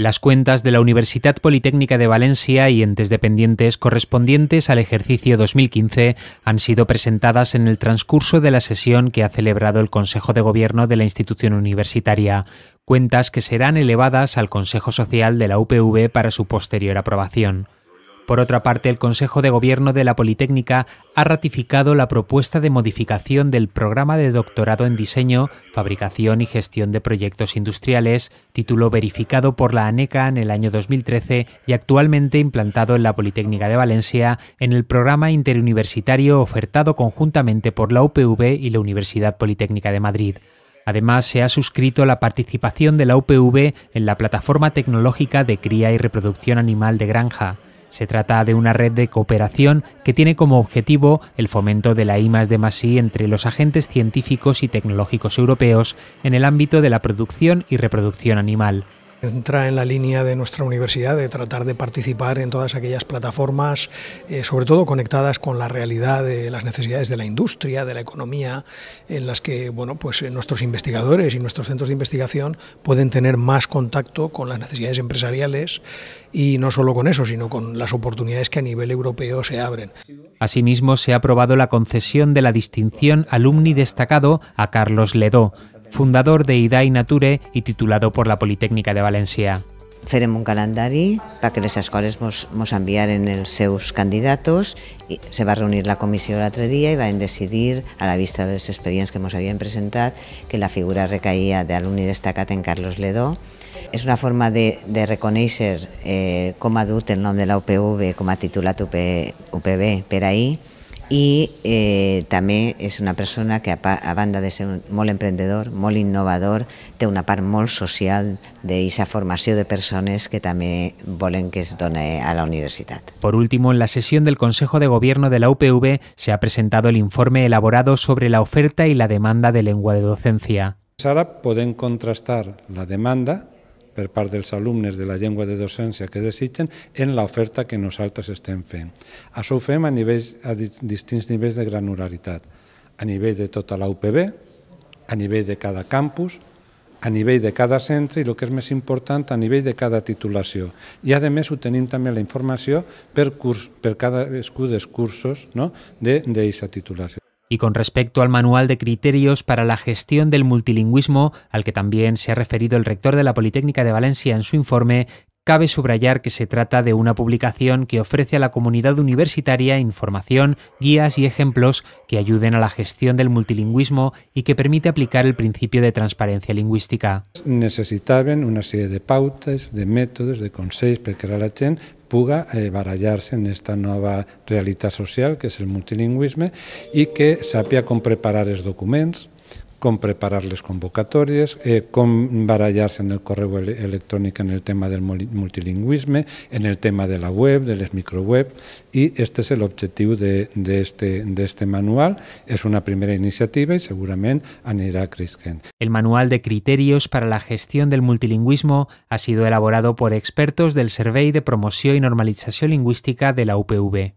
las cuentas de la Universidad Politécnica de Valencia y entes dependientes correspondientes al ejercicio 2015 han sido presentadas en el transcurso de la sesión que ha celebrado el Consejo de Gobierno de la institución universitaria, cuentas que serán elevadas al Consejo Social de la UPV para su posterior aprobación. Por otra parte, el Consejo de Gobierno de la Politécnica ha ratificado la propuesta de modificación del programa de doctorado en diseño, fabricación y gestión de proyectos industriales, título verificado por la ANECA en el año 2013 y actualmente implantado en la Politécnica de Valencia en el programa interuniversitario ofertado conjuntamente por la UPV y la Universidad Politécnica de Madrid. Además, se ha suscrito la participación de la UPV en la plataforma tecnológica de cría y reproducción animal de granja. Se trata de una red de cooperación que tiene como objetivo el fomento de la I de entre los agentes científicos y tecnológicos europeos en el ámbito de la producción y reproducción animal. Entra en la línea de nuestra universidad de tratar de participar en todas aquellas plataformas, eh, sobre todo conectadas con la realidad de las necesidades de la industria, de la economía, en las que bueno, pues, eh, nuestros investigadores y nuestros centros de investigación pueden tener más contacto con las necesidades empresariales y no solo con eso, sino con las oportunidades que a nivel europeo se abren. Asimismo, se ha aprobado la concesión de la distinción alumni destacado a Carlos Ledó, fundador de IDAI Nature y titulado por la Politécnica de Valencia. Farem un calendari que les escoles mos, mos enviaren els seus candidatos y se va a reunir la comissió l'altre dia va van decidir, a la vista de dels expedients que nos habían presentat, que la figura recaïa de alumni destacat en Carlos Ledó. Es una forma de, reconocer reconèixer eh, com ha dut el nom de la UPV com a titulat UPV UPB per ahí y eh, también es una persona que, a, banda de ser un, mol emprendedor, mol innovador, de una par mol social de esa formación de personas que también volen que es done a la universidad. Por último, en la sesión del Consejo de Gobierno de la UPV se ha presentado el informe elaborado sobre la oferta y la demanda de lengua de docencia. Sara, pues pueden contrastar la demanda per part dels alumnes de la llengua de docència que desitgen en l'oferta que nosaltres estem fent. Això ho fem a, nivells, a distints nivells de granularitat, a nivell de tota la a nivell de cada campus, a nivell de cada centre i el que és més important a nivell de cada titulació. I a més ho tenim també la informació per, curs, per cadascú dels cursos no? d'aquesta de, titulació. Y con respecto al manual de criterios para la gestión del multilingüismo, al que también se ha referido el rector de la Politécnica de Valencia en su informe, Cabe subrayar que se trata de una publicación que ofrece a la comunidad universitaria información, guías y ejemplos que ayuden a la gestión del multilingüismo y que permite aplicar el principio de transparencia lingüística. Necesitaban una serie de pautas, de métodos, de consejos para que la gente... puga eh, barallar-se en aquesta nova realitat social que és el multilingüisme i que sàpia com preparar els documents, con prepararles convocatorias, eh, con barallarse en el correo electrónico en el tema del multilingüismo, en el tema de la web, de las microweb, y este es el objetivo este, de, este, manual. Es una primera iniciativa y seguramente anirá creciendo. El manual de criterios para la gestión del multilingüismo ha sido elaborado por expertos del Servei de Promoción y Normalización Lingüística de la UPV.